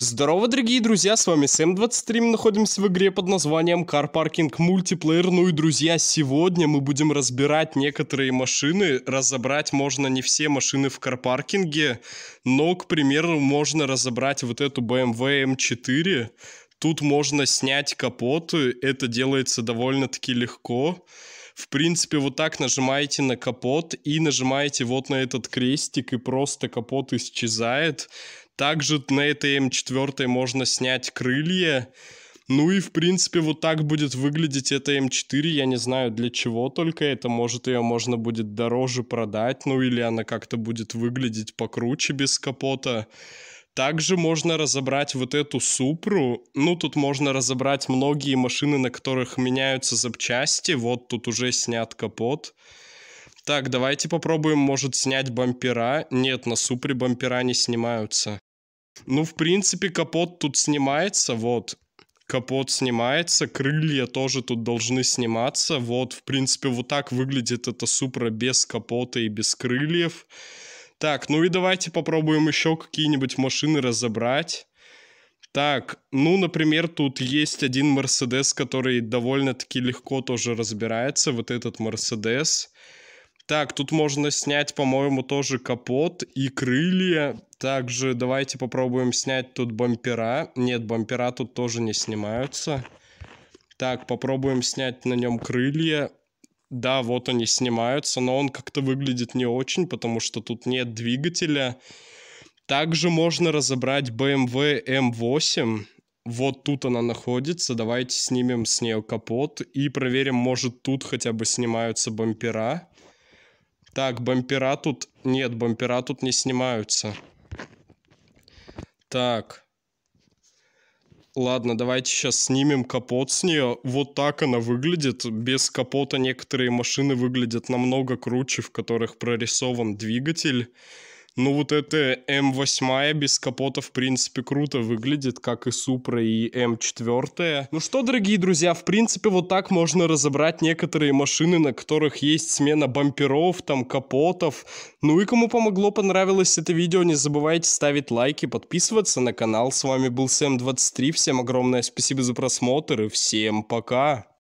Здорово, дорогие друзья, с вами Сэм23, мы находимся в игре под названием Car Parking Multiplayer. Ну и, друзья, сегодня мы будем разбирать некоторые машины. Разобрать можно не все машины в карпаркинге, но, к примеру, можно разобрать вот эту BMW M4. Эм эм Тут можно снять капот, это делается довольно-таки легко. В принципе, вот так нажимаете на капот и нажимаете вот на этот крестик, и просто капот исчезает. Также на этой М4 эм можно снять крылья. Ну и, в принципе, вот так будет выглядеть эта М4. Эм Я не знаю, для чего только это. Может, ее можно будет дороже продать, ну или она как-то будет выглядеть покруче без капота. Также можно разобрать вот эту Супру. Ну, тут можно разобрать многие машины, на которых меняются запчасти. Вот тут уже снят капот. Так, давайте попробуем, может, снять бампера. Нет, на Супре бампера не снимаются. Ну, в принципе, капот тут снимается, вот. Капот снимается, крылья тоже тут должны сниматься. Вот, в принципе, вот так выглядит эта Супра без капота и без крыльев. Так, ну и давайте попробуем еще какие-нибудь машины разобрать. Так, ну, например, тут есть один Мерседес, который довольно-таки легко тоже разбирается. Вот этот Мерседес. Mercedes так, тут можно снять, по-моему, тоже капот и крылья. Также давайте попробуем снять тут бампера. Нет, бампера тут тоже не снимаются. Так, попробуем снять на нем крылья. Да, вот они снимаются, но он как-то выглядит не очень, потому что тут нет двигателя. Также можно разобрать BMW M8. Эм эм вот тут она находится. Давайте снимем с нее капот и проверим, может тут хотя бы снимаются бампера. Так, бампера тут... Нет, бампера тут не снимаются. Так. Ладно, давайте сейчас снимем капот с нее. Вот так она выглядит. Без капота некоторые машины выглядят намного круче, в которых прорисован двигатель. Ну, вот эта М8 без капота, в принципе, круто выглядит, как и Супра и М4. Ну что, дорогие друзья, в принципе, вот так можно разобрать некоторые машины, на которых есть смена бамперов, там, капотов. Ну и кому помогло, понравилось это видео, не забывайте ставить лайки, подписываться на канал. С вами был Сэм23, всем огромное спасибо за просмотр и всем пока!